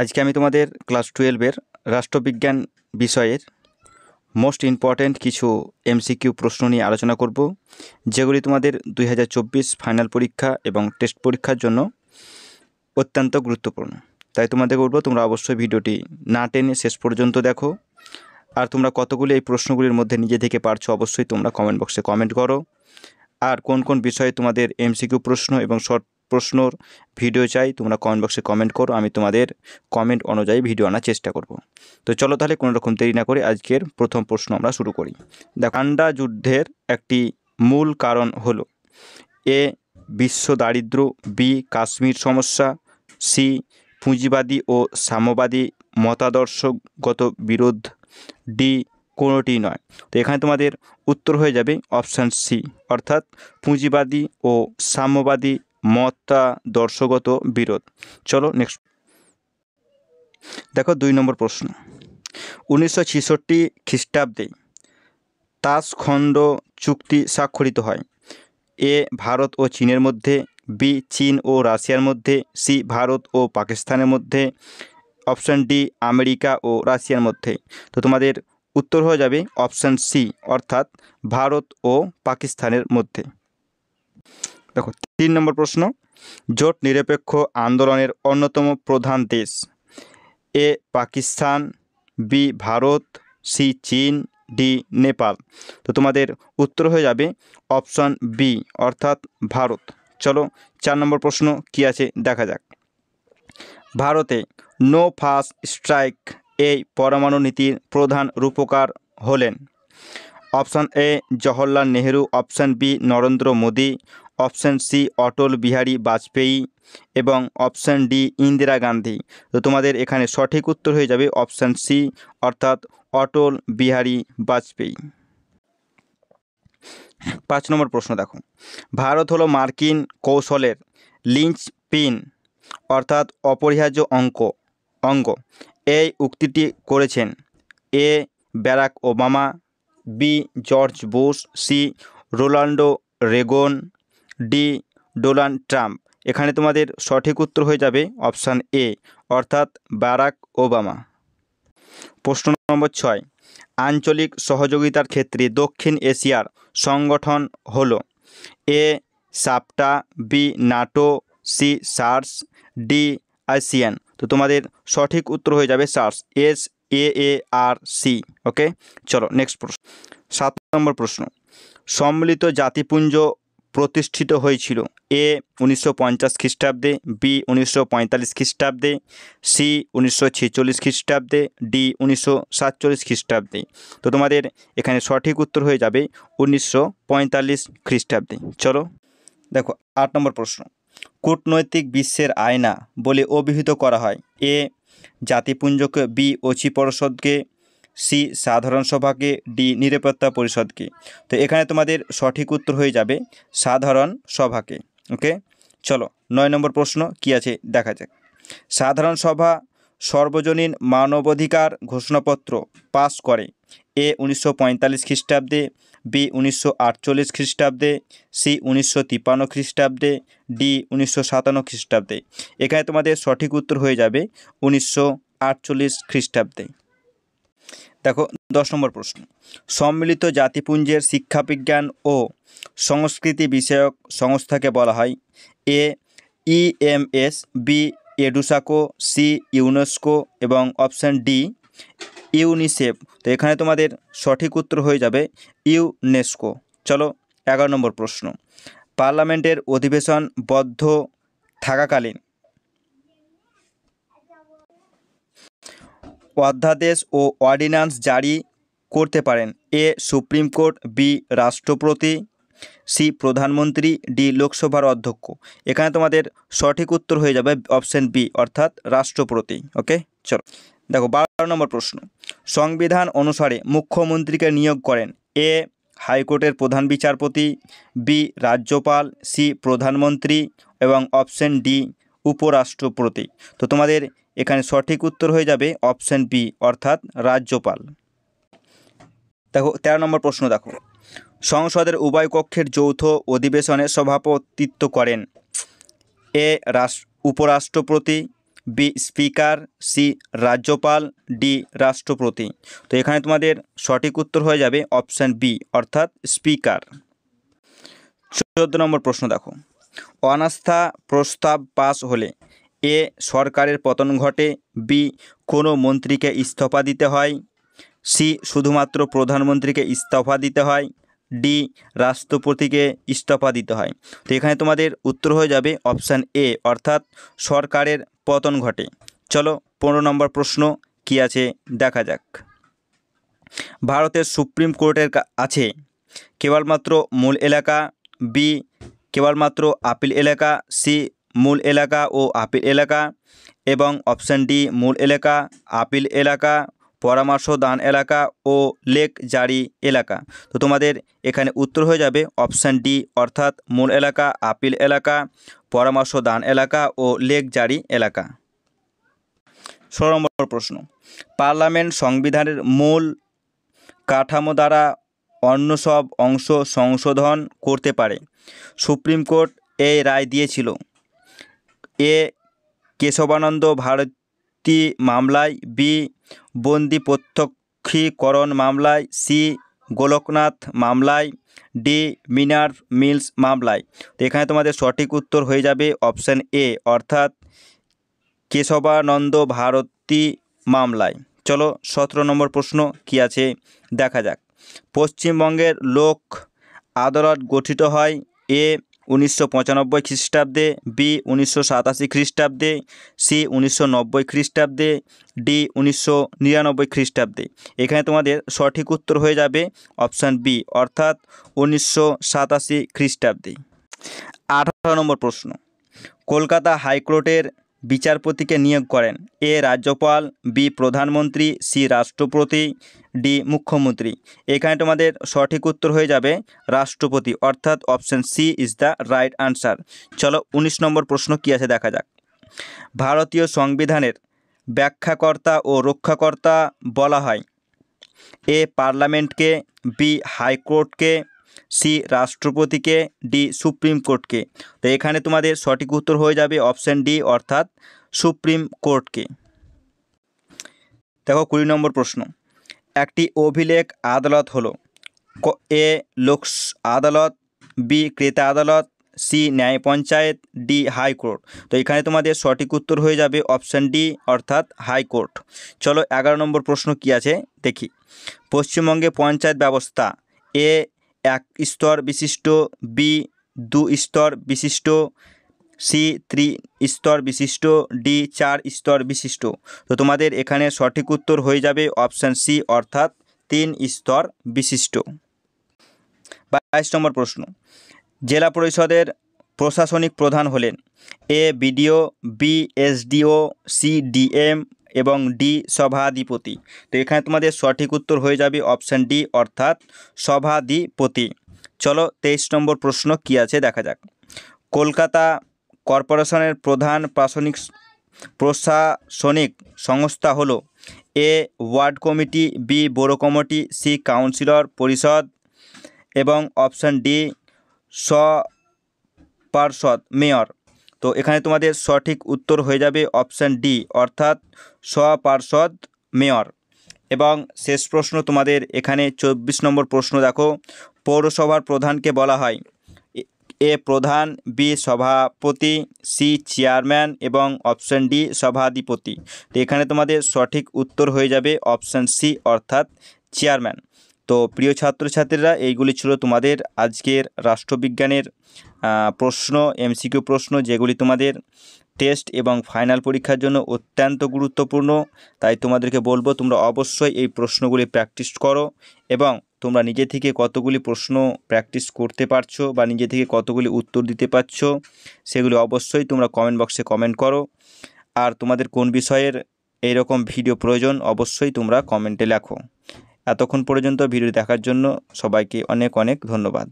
আজকে আমি তোমাদের ক্লাস টুয়েলভের রাষ্ট্রবিজ্ঞান বিষয়ের মোস্ট ইম্পর্ট্যান্ট কিছু এমসিকিউ প্রশ্ন নিয়ে আলোচনা করব যেগুলি তোমাদের দুই ফাইনাল পরীক্ষা এবং টেস্ট পরীক্ষার জন্য অত্যন্ত গুরুত্বপূর্ণ তাই তোমাদের বলবো তোমরা অবশ্যই ভিডিওটি না টেনে শেষ পর্যন্ত দেখো আর তোমরা কতগুলি এই প্রশ্নগুলির মধ্যে নিজে থেকে পারছো অবশ্যই তোমরা কমেন্ট বক্সে কমেন্ট করো আর কোন কোন বিষয়ে তোমাদের এমসিকিউ প্রশ্ন এবং শর্ট প্রশ্নর ভিডিও চাই তোমরা কমেন্ট বক্সে কমেন্ট করো আমি তোমাদের কমেন্ট অনুযায়ী ভিডিও আনার চেষ্টা করব তো চলো তাহলে কোনো রকম দেরি না করে আজকের প্রথম প্রশ্ন আমরা শুরু করি কান্ডা যুদ্ধের একটি মূল কারণ হল এ বিশ্ব দারিদ্র বি কাশ্মীর সমস্যা সি পুঁজিবাদী ও সাম্যবাদী মতাদর্শগত বিরোধ ডি কোনোটি নয় তো এখানে তোমাদের উত্তর হয়ে যাবে অপশান সি অর্থাৎ পুঁজিবাদী ও সাম্যবাদী মত্তা দর্শগত বিরোধ চলো নেক্সট দেখো দুই নম্বর প্রশ্ন উনিশশো ছেষট্টি খ্রিস্টাব্দে তাসখণ্ড চুক্তি স্বাক্ষরিত হয় এ ভারত ও চীনের মধ্যে বি চীন ও রাশিয়ার মধ্যে সি ভারত ও পাকিস্তানের মধ্যে অপশান ডি আমেরিকা ও রাশিয়ার মধ্যে তো তোমাদের উত্তর হয়ে যাবে অপশান সি অর্থাৎ ভারত ও পাকিস্তানের মধ্যে দেখো তিন নম্বর প্রশ্ন জোট নিরপেক্ষ আন্দোলনের অন্যতম প্রধান দেশ A Pakistan B Bharat C Chin D Nepal তো তোমাদের উত্তর হয়ে যাবে অপশান বি অর্থাৎ ভারত চলো চার নম্বর প্রশ্ন কি আছে দেখা যাক ভারতে নো ফার্স্ট স্ট্রাইক এই পরমাণু নীতির প্রধান রূপকার হলেন option A Jawaharlal Nehru option B Narendra Modi option C Atal Bihari Vajpayee এবং অপশান ডি ইন্দিরা গান্ধী তো তোমাদের এখানে সঠিক উত্তর হয়ে যাবে অপশান সি অর্থাৎ অটল বিহারী বাজপেয়ী পাঁচ নম্বর প্রশ্ন দেখো ভারত হলো মার্কিন কৌশলের লিঞ্চ পিন অর্থাৎ অপরিহার্য অঙ্ক অঙ্গ এই উক্তিটি করেছেন A Barack Obama B George Bush C Ronaldo Reagan D Donald Trump এখানে তোমাদের সঠিক উত্তর হয়ে যাবে অপশান এ অর্থাৎ বারাক ওবামা প্রশ্ন নম্বর ছয় আঞ্চলিক সহযোগিতার ক্ষেত্রে দক্ষিণ এশিয়ার সংগঠন হল A SAPTA B NATO C SAARC D ASEAN তো তোমাদের সঠিক উত্তর হয়ে যাবে SAARC S A A R C okay চলো নেক্সট প্রশ্ন সাত নম্বর প্রশ্ন সম্মিলিত জাতিপুঞ্জ প্রতিষ্ঠিত হয়েছিল এ উনিশশো পঞ্চাশ খ্রিস্টাব্দে বি উনিশশো পঁয়তাল্লিশ খ্রিস্টাব্দে সি উনিশশো ছেচল্লিশ খ্রিস্টাব্দে ডি উনিশশো সাতচল্লিশ খ্রিস্টাব্দে তো তোমাদের এখানে সঠিক উত্তর হয়ে যাবে উনিশশো পঁয়তাল্লিশ খ্রিস্টাব্দে চলো দেখো আট নম্বর প্রশ্ন কূটনৈতিক বিশ্বের আয়না বলে অভিহিত করা হয় এ জাতিপুঞ্জকে বি ওচি পর্ষদকে সি সাধারণ সভাকে ডি নিরাপত্তা পরিষদকে তো এখানে তোমাদের সঠিক উত্তর হয়ে যাবে সাধারণ সভাকে ওকে চলো নয় নম্বর প্রশ্ন কি আছে দেখা যাক সাধারণ সভা সর্বজনীন মানবাধিকার ঘোষণাপত্র পাস করে এ উনিশশো খ্রিস্টাব্দে বি উনিশশো খ্রিস্টাব্দে সি উনিশশো খ্রিস্টাব্দে ডি উনিশশো খ্রিস্টাব্দে এখানে তোমাদের সঠিক উত্তর হয়ে যাবে উনিশশো খ্রিস্টাব্দে দেখো দশ নম্বর প্রশ্ন সম্মিলিত জাতিপুঞ্জের শিক্ষাবিজ্ঞান ও সংস্কৃতি বিষয়ক সংস্থাকে বলা হয় এ ইএমএস বি এডুসাকো সি ইউনেস্কো এবং অপশান ডি ইউনিসেফ তো এখানে তোমাদের সঠিক উত্তর হয়ে যাবে ইউনেস্কো চলো এগারো নম্বর প্রশ্ন পার্লামেন্টের অধিবেশন বদ্ধ থাকাকালীন অধ্যাদেশ ও অর্ডিন্যান্স জারি করতে পারেন এ সুপ্রিম কোর্ট বি রাষ্ট্রপতি সি প্রধানমন্ত্রী ডি লোকসভার অধ্যক্ষ এখানে তোমাদের সঠিক উত্তর হয়ে যাবে অপশন বি অর্থাৎ রাষ্ট্রপতি ওকে চলো দেখো বারো নম্বর প্রশ্ন সংবিধান অনুসারে মুখ্যমন্ত্রীকে নিয়োগ করেন এ হাইকোর্টের প্রধান বিচারপতি বি রাজ্যপাল সি প্রধানমন্ত্রী এবং অপশন ডি উপরাষ্ট্রপতি তো তোমাদের এখানে সঠিক উত্তর হয়ে যাবে অপশান বি অর্থাৎ রাজ্যপাল দেখো তেরো নম্বর প্রশ্ন দেখো সংসদের উভয় কক্ষের যৌথ অধিবেশনে সভাপতিত্ব করেন এ রাষ্ট্র উপরাষ্ট্রপতি বি স্পিকার সি রাজ্যপাল ডি রাষ্ট্রপতি তো এখানে তোমাদের সঠিক উত্তর হয়ে যাবে অপশান বি অর্থাৎ স্পিকার চোদ্দ নম্বর প্রশ্ন দেখো অনাস্থা প্রস্তাব পাস হলে এ সরকারের পতন ঘটে বি কোনো মন্ত্রীকে ইস্তফা দিতে হয় সি শুধুমাত্র প্রধানমন্ত্রীকে ইস্তফা দিতে হয় ডি রাষ্ট্রপতিকে ইস্তফা দিতে হয় তো এখানে তোমাদের উত্তর হয়ে যাবে অপশান এ অর্থাৎ সরকারের পতন ঘটে চলো পনেরো নম্বর প্রশ্ন কি আছে দেখা যাক ভারতের সুপ্রিম কোর্টের আছে কেবলমাত্র মূল এলাকা বি কেবলমাত্র আপিল এলাকা সি মূল এলাকা ও আপিল এলাকা এবং অপশান ডি মূল এলাকা আপিল এলাকা পরামর্শ দান এলাকা ও লেক জারি এলাকা তো তোমাদের এখানে উত্তর হয়ে যাবে অপশান ডি অর্থাৎ মূল এলাকা আপিল এলাকা পরামর্শ দান এলাকা ও লেক জারি এলাকা ষোলো নম্বর প্রশ্ন পার্লামেন্ট সংবিধানের মূল কাঠামো দ্বারা অন্য সব অংশ সংশোধন করতে পারে সুপ্রিম কোর্ট এই রায় দিয়েছিল এ কেশবানন্দ ভারতী মামলায় বি বন্দি প্রত্যক্ষীকরণ মামলায় সি গোলকনাথ মামলায় ডি মিনার মিলস মামলায় তো এখানে তোমাদের সঠিক উত্তর হয়ে যাবে অপশান এ অর্থাৎ কেশবানন্দ ভারতী মামলায় চলো সতেরো নম্বর প্রশ্ন কি আছে দেখা যাক পশ্চিমবঙ্গের লোক আদালত গঠিত হয় এ উনিশশো পঁচানব্বই খ্রিস্টাব্দে বি উনিশশো সাতাশি খ্রিস্টাব্দে সি উনিশশো নব্বই খ্রিস্টাব্দে ডি উনিশশো নিরানব্বই খ্রিস্টাব্দে এখানে তোমাদের সঠিক উত্তর হয়ে যাবে অপশান বি অর্থাৎ উনিশশো সাতাশি খ্রিস্টাব্দে আঠারো নম্বর প্রশ্ন কলকাতা হাইকোর্টের বিচারপতিকে নিয়োগ করেন এ রাজ্যপাল বি প্রধানমন্ত্রী সি রাষ্ট্রপতি ডি মুখ্যমন্ত্রী এখানে তোমাদের সঠিক উত্তর হয়ে যাবে রাষ্ট্রপতি অর্থাৎ option C is the right answer চলো ১৯ নম্বর প্রশ্ন কী আছে দেখা যাক ভারতীয় সংবিধানের ব্যাখ্যাকর্তা ও রক্ষাকর্তা বলা হয় এ পার্লামেন্টকে বি হাইকোর্টকে সি রাষ্ট্রপতিকে ডি সুপ্রিম কোর্টকে তো এখানে তোমাদের সঠিক উত্তর হয়ে যাবে অপশান ডি অর্থাৎ সুপ্রিম কোর্টকে দেখো কুড়ি নম্বর প্রশ্ন একটি অভিলেখ আদালত হলো এ লোকস আদালত বি ক্রেতা আদালত সি ন্যায় পঞ্চায়েত ডি হাইকোর্ট তো এখানে তোমাদের সঠিক উত্তর হয়ে যাবে অপশান ডি অর্থাৎ হাইকোর্ট চলো এগারো নম্বর প্রশ্ন কি আছে দেখি পশ্চিমবঙ্গে পঞ্চায়েত ব্যবস্থা এ এক স্তর বিশিষ্ট বি দু স্তর বিশিষ্ট সি ত্রি স্তর বিশিষ্ট ডি চার স্তর বিশিষ্ট তো তোমাদের এখানে সঠিক উত্তর হয়ে যাবে অপশান সি অর্থাৎ তিন স্তর বিশিষ্ট বাইশ নম্বর প্রশ্ন জেলা পরিষদের প্রশাসনিক প্রধান হলেন A BDO B SDO C M এবং ডি সভাধিপতি তো এখানে তোমাদের সঠিক উত্তর হয়ে যাবে অপশান ডি অর্থাৎ সভাধিপতি চলো তেইশ নম্বর প্রশ্ন কি আছে দেখা যাক কলকাতা কর্পোরেশনের প্রধান প্রাশনিক প্রশাসনিক সংস্থা হলো A ward committee B borough committee C councillor পরিষদ এবং অপশান ডি স পার্ষদ মেয়র তো এখানে তোমাদের সঠিক উত্তর হয়ে যাবে অপশান ডি অর্থাৎ স্বপার্ষদ মেয়র এবং শেষ প্রশ্ন তোমাদের এখানে চব্বিশ নম্বর প্রশ্ন দেখো পৌরসভার প্রধানকে বলা হয় এ প্রধান বি সভাপতি সি চেয়ারম্যান এবং অপশান ডি সভাধিপতি তো এখানে তোমাদের সঠিক উত্তর হয়ে যাবে অপশান সি অর্থাৎ চেয়ারম্যান তো প্রিয় ছাত্রছাত্রীরা এইগুলি ছিল তোমাদের আজকের রাষ্ট্রবিজ্ঞানের প্রশ্ন এমসিকিউ প্রশ্ন যেগুলি তোমাদের টেস্ট এবং ফাইনাল পরীক্ষার জন্য অত্যন্ত গুরুত্বপূর্ণ তাই তোমাদেরকে বলবো তোমরা অবশ্যই এই প্রশ্নগুলি প্র্যাকটিস করো এবং তোমরা নিজে থেকে কতগুলি প্রশ্ন প্র্যাকটিস করতে পারছো বা নিজে থেকে কতগুলি উত্তর দিতে পারছো সেগুলি অবশ্যই তোমরা কমেন্ট বক্সে কমেন্ট করো আর তোমাদের কোন বিষয়ের এইরকম ভিডিও প্রয়োজন অবশ্যই তোমরা কমেন্টে লেখো এতক্ষণ পর্যন্ত ভিডিও দেখার জন্য সবাইকে অনেক অনেক ধন্যবাদ